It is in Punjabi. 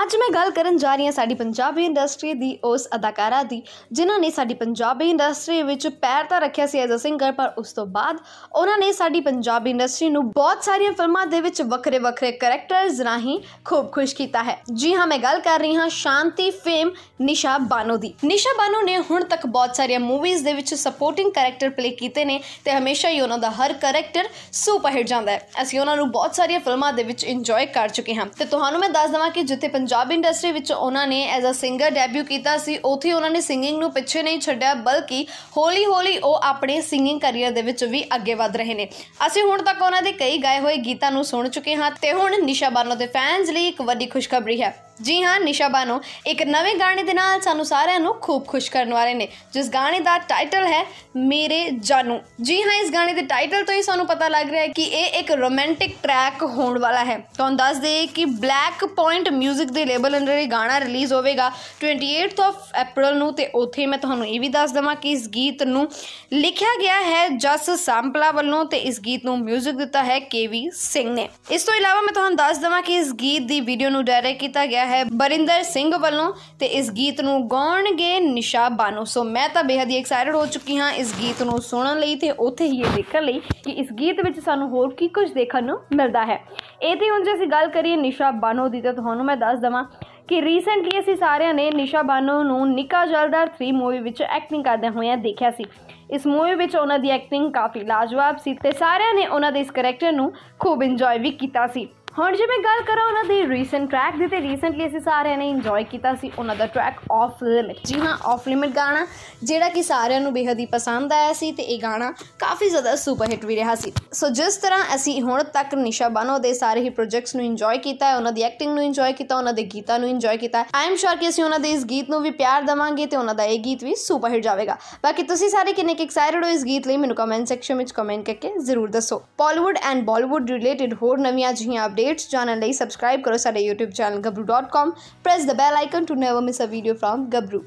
ਅੱਜ ਮੈਂ ਗੱਲ ਕਰਨ ਜਾ ਰਹੀ ਹਾਂ ਸਾਡੀ ਪੰਜਾਬੀ ਇੰਡਸਟਰੀ ਦੀ ਉਸ ਅਦਾਕਾਰਾ ਦੀ ਜਿਨ੍ਹਾਂ ਨੇ ਸਾਡੀ ਪੰਜਾਬੀ ਇੰਡਸਟਰੀ ਵਿੱਚ ਪੈਰ ਤਾਂ ਰੱਖਿਆ ਸੀ ਐਜ਼ ਅ ਸਿੰਗਰ ਪਰ ਉਸ ਤੋਂ ਬਾਅਦ ਉਹਨਾਂ ਨੇ ਸਾਡੀ ਪੰਜਾਬੀ ਇੰਡਸਟਰੀ ਨੂੰ ਬਹੁਤ ਸਾਰੀਆਂ ਫਿਲਮਾਂ ਦੇ ਵਿੱਚ ਵੱਖਰੇ ਵੱਖਰੇ ਕੈਰੈਕਟਰਸ ਰਾਹੀਂ ਖੂਬ ਖੁਸ਼ ਕੀਤਾ ਹੈ ਜੀ ਹਾਂ ਮੈਂ ਗੱਲ ਕਰ ਰਹੀ ਹਾਂ ਸ਼ਾਂਤੀ ਫੇਮ ਨਿਸ਼ਾ ਬਾਨੋ ਦੀ ਨਿਸ਼ਾ ਬਾਨੋ ਨੇ ਹੁਣ ਤੱਕ ਬਹੁਤ ਸਾਰੀਆਂ ਮੂਵੀਜ਼ ਦੇ ਵਿੱਚ ਸਪੋਰਟਿੰਗ ਕੈਰੈਕਟਰ ਪਲੇ ਕੀਤੇ ਨੇ ਤੇ ਹਮੇਸ਼ਾ ਹੀ ਉਹਨਾਂ ਦਾ ਹਰ ਕੈਰੈਕਟਰ ਸੁਪਰ ਹਿੱਟ ਜਾਂਦਾ ਹੈ ਅਸੀਂ ਉਹਨਾਂ ਨੂੰ ਬਹੁਤ ਸਾਰੀਆਂ ਫਿਲਮਾਂ ਦੇ ਵਿੱਚ ਇੰਜੋਏ ਕਰ ਚੁੱਕੇ ਹਾਂ ਤੇ ਤੁਹਾਨੂੰ ਮੈਂ ਦੱਸ ਦਵਾਂ ਕਿ ਜਿੱਥੇ ਪੰਜਾਬ ਇੰਡਸਟਰੀ ਵਿੱਚ ਉਹਨਾਂ ਨੇ ਐਜ਼ ਅ ਸਿੰਗਰ ਡੈਬਿਊ ਕੀਤਾ ਸੀ ਉੱਥੇ ਉਹਨਾਂ ਨੇ ਸਿੰਗਿੰਗ ਨੂੰ ਪਿੱਛੇ ਨਹੀਂ ਛੱਡਿਆ ਬਲਕਿ ਹੌਲੀ-ਹੌਲੀ ਉਹ ਆਪਣੇ ਸਿੰਗਿੰਗ ਕੈਰੀਅਰ ਦੇ ਵਿੱਚ ਵੀ ਅੱਗੇ ਵਧ ਰਹੇ ਨੇ ਅਸੀਂ ਹੁਣ ਤੱਕ ਉਹਨਾਂ ਦੇ ਕਈ ਗਾਏ ਹੋਏ ਗੀਤਾਂ ਨੂੰ ਸੁਣ ਚੁੱਕੇ ਹਾਂ ਤੇ ਹੁਣ ਨਿਸ਼ਾ ਬਾਨੋ ਦੇ ਫੈਨਸ ਲਈ ਇੱਕ ਵੱਡੀ ਖੁਸ਼ਖਬਰੀ ਹੈ ਜੀ ਹਾਂ ਨਿਸ਼ਾ ਬਾਨੋ ਇੱਕ ਨਵੇਂ ਗਾਣੇ ਦੇ ਨਾਲ ਸਾਨੂੰ ਸਾਰਿਆਂ ਨੂੰ ਖੂਬ ਖੁਸ਼ ਕਰਨ ਵਾਲੇ ਨੇ ਜਿਸ ਗਾਣੇ ਦਾ ਟਾਈਟਲ ਹੈ ਮੇਰੇ ਜਾਨੂ ਜੀ ਹਾਂ ਇਸ ਗਾਣੇ ਦੇ ਟਾਈਟਲ ਤੋਂ ਹੀ ਸਾਨੂੰ ਪਤਾ ਲੱਗ ਰਿਹਾ ਹੈ ਕਿ ਇਹ ਇੱਕ ਰੋਮਾਂਟਿਕ ਟਰੈਕ ਹੋਣ ਵਾਲਾ ਹੈ ਤੁਹਾਨੂੰ ਦੱਸ ਦੇ ਕਿ ਬਲੈਕ ਪੁਆਇੰਟ 뮤직 ਦੇ ਲੇਬਲ ਅੰਡਰ ਇਹ ਗਾਣਾ ਰਿਲੀਜ਼ ਹੋਵੇਗਾ 28th ਆਫ ਅਪ੍ਰੈਲ ਨੂੰ ਤੇ ਉੱਥੇ ਮੈਂ ਤੁਹਾਨੂੰ ਇਹ ਵੀ ਦੱਸ ਦਵਾਂ ਕਿ ਇਸ ਗੀਤ ਨੂੰ ਲਿਖਿਆ ਗਿਆ ਹੈ ਜਸ ਸੰਪਲਾ ਵੱਲੋਂ ਤੇ ਇਸ ਗੀਤ ਨੂੰ 뮤직 ਦਿੱਤਾ ਹੈ ਕੇਵੀ ਸਿੰਘ ਨੇ ਇਸ ਤੋਂ ਇਲਾਵਾ ਮੈਂ ਤੁਹਾਨੂੰ ਦੱਸ ਦਵਾਂ ਕਿ ਇਸ ਗੀਤ ਦੀ ਵੀਡੀਓ ਨੂੰ ਡਾਇਰੈਕਟ ਕੀਤਾ ਗਿਆ ਹੈ ਬਰਿੰਦਰ ਸਿੰਘ ਵੱਲੋਂ ਤੇ ਇਸ ਗੀਤ ਨੂੰ ਗਾਉਣਗੇ ਨਿਸ਼ਾ ਬਾਨੋ ਸੋ ਮੈਂ ਤਾਂ ਬੇਹੱਦ ਹੀ ਐਕਸਾਈਟਡ ਹੋ ਚੁੱਕੀ ਹਾਂ ਇਸ ਗੀਤ ਨੂੰ ਸੁਣਨ ਲਈ ਤੇ ਉੱਥੇ ਹੀ ਇਹ ਦੇਖਣ ਲਈ ਕਿ ਇਸ ਗੀਤ ਵਿੱਚ ਸਾਨੂੰ ਹੋਰ ਕੀ ਕੁਝ ਦੇਖਣ ਨੂੰ ਮਿਲਦਾ ਹੈ ਇਹਦੀ ਹੁਣ ਜੇ ਅਸੀਂ ਗੱਲ ਕਰੀਏ ਨਿਸ਼ਾ ਬਾਨੋ ਦੀ ਤਾਂ ਤੁਹਾਨੂੰ ਮੈਂ ਦੱਸ ਦਵਾਂ ਕਿ ਰੀਸੈਂਟਲੀ ਅਸੀਂ ਸਾਰਿਆਂ ਨੇ ਨਿਸ਼ਾ ਬਾਨੋ ਨੂੰ ਨਿਕਾ ਜਲਦਾਰ 3 ਮੂਵੀ ਵਿੱਚ ਐਕਟਿੰਗ ਕਰਦੇ ਹੋਏ ਦੇਖਿਆ ਸੀ ਇਸ ਮੂਵੀ ਵਿੱਚ ਉਹਨਾਂ ਦੀ ਐਕਟਿੰਗ ਕਾਫੀ ਲਾਜਵਾਬ ਸੀ ਤੇ ਸਾਰਿਆਂ ਨੇ ਉਹਨਾਂ ਦੇ ਇਸ ਕੈਰੈਕਟਰ ਨੂੰ ਖੂਬ ਇੰਜੋਏ ਵੀ ਕੀਤਾ ਸੀ ਹੁਣ ਜੇ ਮੈਂ ਗੱਲ ਕਰਾਂ ਉਹਨਾਂ ਦੇ ਰੀਸੈਂਟ ਟਰੈਕ ਦੇ ਤੇ ਰੀਸੈਂਟਲੀ ਅਸੀਂ ਸਾਰਿਆਂ ਨੇ ਇੰਜੋਏ ਕੀਤਾ ਸੀ ਉਹਨਾਂ ਦਾ ਟਰੈਕ ਆਫ ਲਿਮਿਟ ਜੀ ਹਾਂ ਆਫ ਲਿਮਿਟ ਗਾਣਾ ਜਿਹੜਾ ਕਿ ਸਾਰਿਆਂ ਨੂੰ ਬੇਹਦੀ ਹੀ ਪਸੰਦ ਆਇਆ ਸੀ ਤੇ ਇਹ ਗਾਣਾ ਕਾਫੀ ਜ਼ਿਆਦਾ ਸੁਪਰ ਹਿੱਟ ਵੀ ਰਿਹਾ ਸੀ ਸੋ ਜਿਸ ਤਰ੍ਹਾਂ ਅਸੀਂ ਹੁਣ ਤੱਕ ਨਿਸ਼ਾ ਬਾਨੋ ਦੇ ਸਾਰੇ ਹੀ ਪ੍ਰੋਜੈਕਟਸ ਨੂੰ ਇੰਜੋਏ ਕੀਤਾ ਹੈ ਉਹਨਾਂ ਦੀ ਐਕਟਿੰਗ ਨੂੰ ਇੰਜੋਏ ਕੀਤਾ ਉਹਨਾਂ ਦੇ ਗੀਤਾਂ ਨੂੰ ਇੰਜੋਏ ਕੀਤਾ ਆਈ ਐਮ ਸ਼ੋਰ ਕਿ ਅਸੀਂ ਉਹਨਾਂ ਦੇ ਇਸ ਗੀਤ ਨੂੰ ਵੀ ਪਿਆਰ ਦਵਾਂਗੇ ਤੇ ਉਹਨਾਂ ਦਾ ਇਹ ਗੀਤ ਵੀ ਸੁਪਰ ਹਿੱਟ ਜਾਵੇਗਾ ਬਾਕੀ ਤੁਸੀਂ ਸਾਰੇ ਕਿੰਨੇ ਕਿ ਐਕਸਾਈਟਡ ਹੋ ਇਸ ਗੀਤ ਲਈ ਮੈਨੂੰ ਕਮੈਂਟ ਸੈਕਸ਼ਨ ਵਿੱਚ ਕਮੈਂਟ ਕਰਕੇ ਜ਼ਰੂਰ ਦੱਸੋ ਬਾਲੀਵੁੱਡ ਐਂਡ ਬਾਲੀਵੁੱਡ ਰਿਲੇਟਡ ਹੋਰ ਨਵੀਆਂ ਜਿਹੀਆਂ ਅਪਡੇਟ ਅਪਡੇਟਸ ਜਾਣਨ ਲਈ ਸਬਸਕ੍ਰਾਈਬ ਕਰੋ ਸਾਡੇ YouTube channel gabru.com press the bell icon to never miss a video from gabru